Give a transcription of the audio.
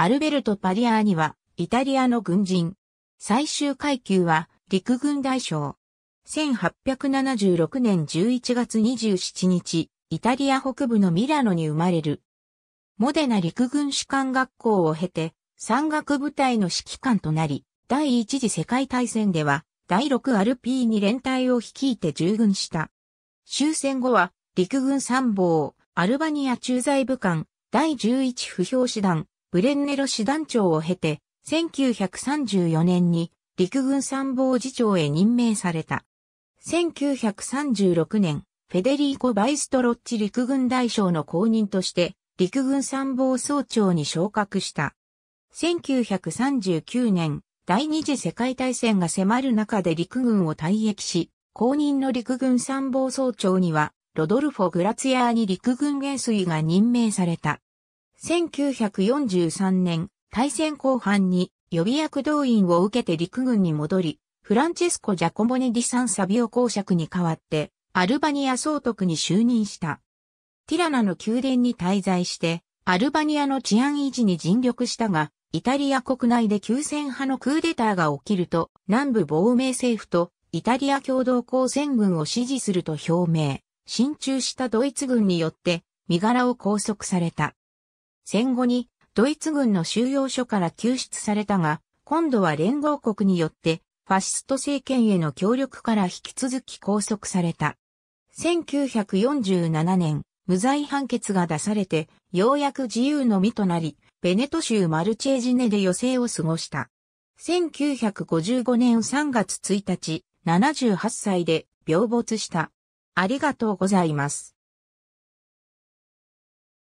アルベルト・パリアーニは、イタリアの軍人。最終階級は、陸軍大将。1876年11月27日、イタリア北部のミラノに生まれる。モデナ陸軍士官学校を経て、山岳部隊の指揮官となり、第一次世界大戦では、第6アルピーに連隊を率いて従軍した。終戦後は、陸軍参謀、アルバニア駐在部官、第11不評師団、ブレンネロ師団長を経て、1934年に陸軍参謀次長へ任命された。1936年、フェデリーコ・バイストロッチ陸軍大将の後任として、陸軍参謀総長に昇格した。1939年、第二次世界大戦が迫る中で陸軍を退役し、後任の陸軍参謀総長には、ロドルフォ・グラツヤーに陸軍元帥が任命された。1943年、大戦後半に予備役動員を受けて陸軍に戻り、フランチェスコ・ジャコモネ・ディ・サン・サビオ公爵に代わって、アルバニア総督に就任した。ティラナの宮殿に滞在して、アルバニアの治安維持に尽力したが、イタリア国内で急戦派のクーデターが起きると、南部亡命政府とイタリア共同抗戦軍を支持すると表明、進駐したドイツ軍によって身柄を拘束された。戦後にドイツ軍の収容所から救出されたが、今度は連合国によってファシスト政権への協力から引き続き拘束された。1947年、無罪判決が出されて、ようやく自由の身となり、ベネト州マルチェジネで余生を過ごした。1955年3月1日、78歳で病没した。ありがとうございます。